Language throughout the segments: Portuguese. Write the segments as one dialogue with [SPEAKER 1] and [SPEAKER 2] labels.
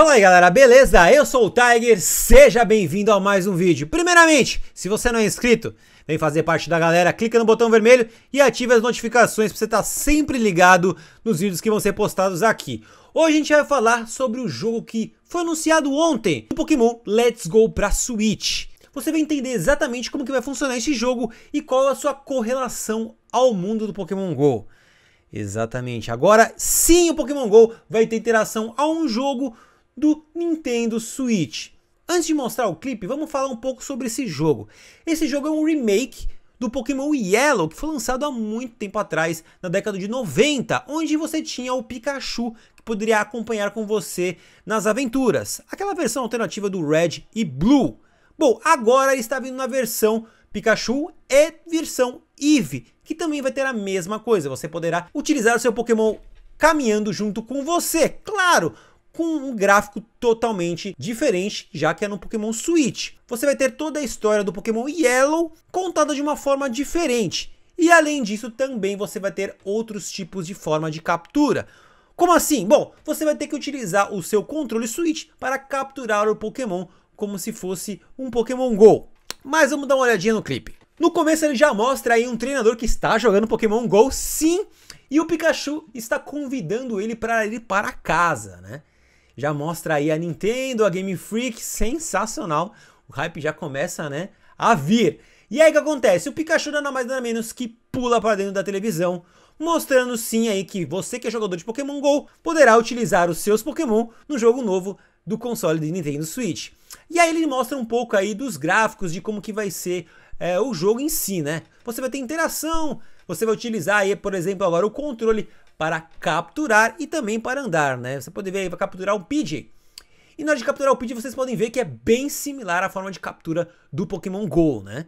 [SPEAKER 1] Fala aí galera, beleza? Eu sou o Tiger, seja bem-vindo a mais um vídeo. Primeiramente, se você não é inscrito, vem fazer parte da galera, clica no botão vermelho e ative as notificações para você estar tá sempre ligado nos vídeos que vão ser postados aqui. Hoje a gente vai falar sobre o jogo que foi anunciado ontem, o Pokémon Let's Go para Switch. Você vai entender exatamente como que vai funcionar esse jogo e qual a sua correlação ao mundo do Pokémon GO. Exatamente, agora sim o Pokémon GO vai ter interação a um jogo do Nintendo Switch. Antes de mostrar o clipe, vamos falar um pouco sobre esse jogo. Esse jogo é um remake do Pokémon Yellow, que foi lançado há muito tempo atrás, na década de 90, onde você tinha o Pikachu que poderia acompanhar com você nas aventuras. Aquela versão alternativa do Red e Blue. Bom, agora ele está vindo na versão Pikachu e versão Eve, que também vai ter a mesma coisa. Você poderá utilizar o seu Pokémon caminhando junto com você. Claro, com um gráfico totalmente diferente, já que é no Pokémon Switch. Você vai ter toda a história do Pokémon Yellow contada de uma forma diferente. E além disso, também você vai ter outros tipos de forma de captura. Como assim? Bom, você vai ter que utilizar o seu controle Switch para capturar o Pokémon como se fosse um Pokémon GO. Mas vamos dar uma olhadinha no clipe. No começo ele já mostra aí um treinador que está jogando Pokémon GO, sim, e o Pikachu está convidando ele para ir para casa, né? já mostra aí a Nintendo, a Game Freak, sensacional. O hype já começa, né, a vir. E aí o que acontece? O Pikachu nada mais nada menos que pula para dentro da televisão, mostrando sim aí que você que é jogador de Pokémon GO poderá utilizar os seus Pokémon no jogo novo do console de Nintendo Switch. E aí ele mostra um pouco aí dos gráficos de como que vai ser é, o jogo em si, né? Você vai ter interação, você vai utilizar aí, por exemplo, agora o controle para capturar e também para andar, né? Você pode ver aí, vai capturar o Pidgey. E na hora de capturar o Pidgey, vocês podem ver que é bem similar à forma de captura do Pokémon GO, né?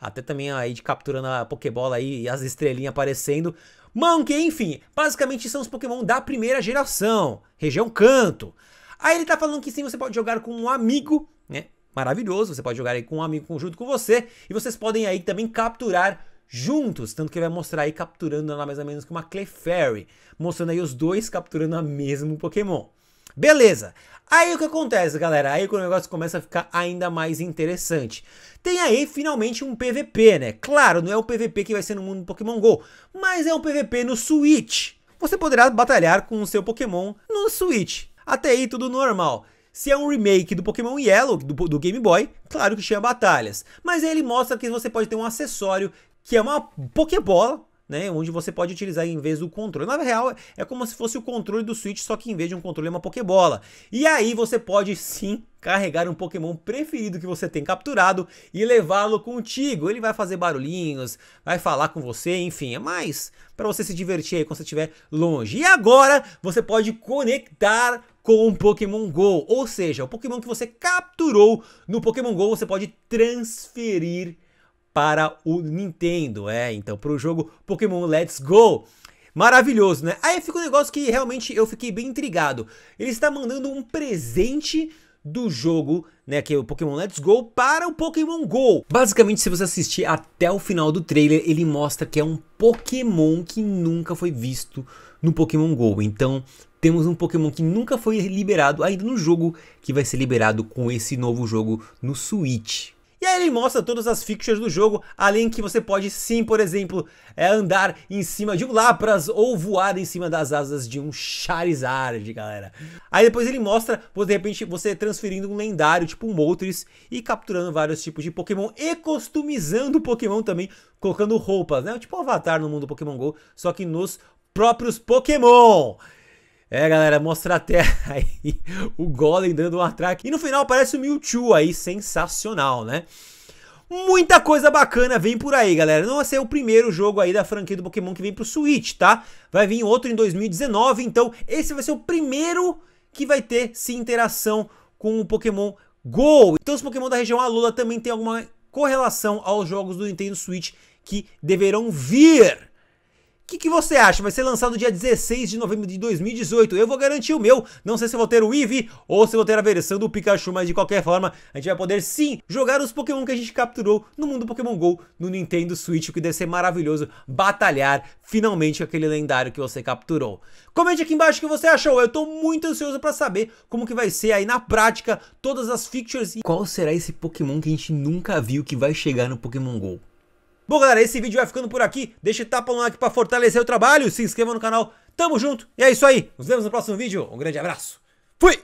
[SPEAKER 1] Até também aí de capturando a Pokébola aí e as estrelinhas aparecendo. Monkey, enfim, basicamente são os Pokémon da primeira geração, região canto. Aí ele tá falando que sim, você pode jogar com um amigo, né? Maravilhoso, você pode jogar aí com um amigo junto com você. E vocês podem aí também capturar juntos, tanto que ele vai mostrar aí capturando nada mais ou menos que uma Clefairy, mostrando aí os dois capturando a mesmo Pokémon. Beleza, aí o que acontece galera, aí o negócio começa a ficar ainda mais interessante. Tem aí finalmente um PVP né, claro, não é o PVP que vai ser no mundo do Pokémon GO, mas é um PVP no Switch. Você poderá batalhar com o seu Pokémon no Switch, até aí tudo normal. Se é um remake do Pokémon Yellow, do, do, Game Boy, claro que tinha batalhas. Mas aí ele mostra que você pode ter um acessório que é uma Pokébola, né? Onde você pode utilizar em vez do controle. Na real, é como se fosse o controle do Switch, só que em vez de um controle é uma Pokébola. E aí você pode sim carregar um Pokémon preferido que você tem capturado e levá-lo contigo. Ele vai fazer barulhinhos, vai falar com você, enfim, é mais para você se divertir aí quando você estiver longe. E agora você pode conectar com o Pokémon GO, ou seja, o Pokémon que você capturou no Pokémon GO, você pode transferir para o Nintendo, é, então para o jogo Pokémon Let's Go. Maravilhoso, né? Aí fica um negócio que realmente eu fiquei bem intrigado. Ele está mandando um presente do jogo, né, que é o Pokémon Let's Go, para o Pokémon GO. Basicamente, se você assistir até o final do trailer, ele mostra que é um Pokémon que nunca foi visto no Pokémon GO. Então, temos um Pokémon que nunca foi liberado ainda no jogo, que vai ser liberado com esse novo jogo no Switch. E aí ele mostra todas as fixtures do jogo, além que você pode sim, por exemplo, é, andar em cima de um Lapras ou voar em cima das asas de um Charizard, galera. Aí depois ele mostra, de repente, você transferindo um lendário, tipo um Moltres, e capturando vários tipos de Pokémon e customizando o Pokémon também, colocando roupas, né? Tipo um avatar no mundo Pokémon GO, só que nos próprios Pokémon. É, galera, mostra até aí o Golem dando um atraque. E no final aparece o Mewtwo aí, sensacional, né? Muita coisa bacana vem por aí, galera. Não vai ser o primeiro jogo aí da franquia do Pokémon que vem pro Switch, tá? Vai vir outro em 2019, então esse vai ser o primeiro que vai ter sim interação com o Pokémon Go. Então os Pokémon da região Alola também tem alguma correlação aos jogos do Nintendo Switch que deverão vir. O que, que, você acha? Vai ser lançado dia 16 de novembro de 2018. Eu vou garantir o meu. Não sei se vou ter o Eevee ou se vou ter a versão do Pikachu, mas de qualquer forma, a gente vai poder sim jogar os Pokémon que a gente capturou no mundo Pokémon GO, no Nintendo Switch, o que deve ser maravilhoso batalhar finalmente aquele lendário que você capturou. Comente aqui embaixo o que você achou. Eu estou muito ansioso para saber como que vai ser aí na prática todas as features e qual será esse Pokémon que a gente nunca viu que vai chegar no Pokémon GO. Bom, galera, esse vídeo vai ficando por aqui. Deixa o tapa no like pra fortalecer o trabalho. Se inscreva no canal. Tamo junto. E é isso aí. Nos vemos no próximo vídeo. Um grande abraço. Fui!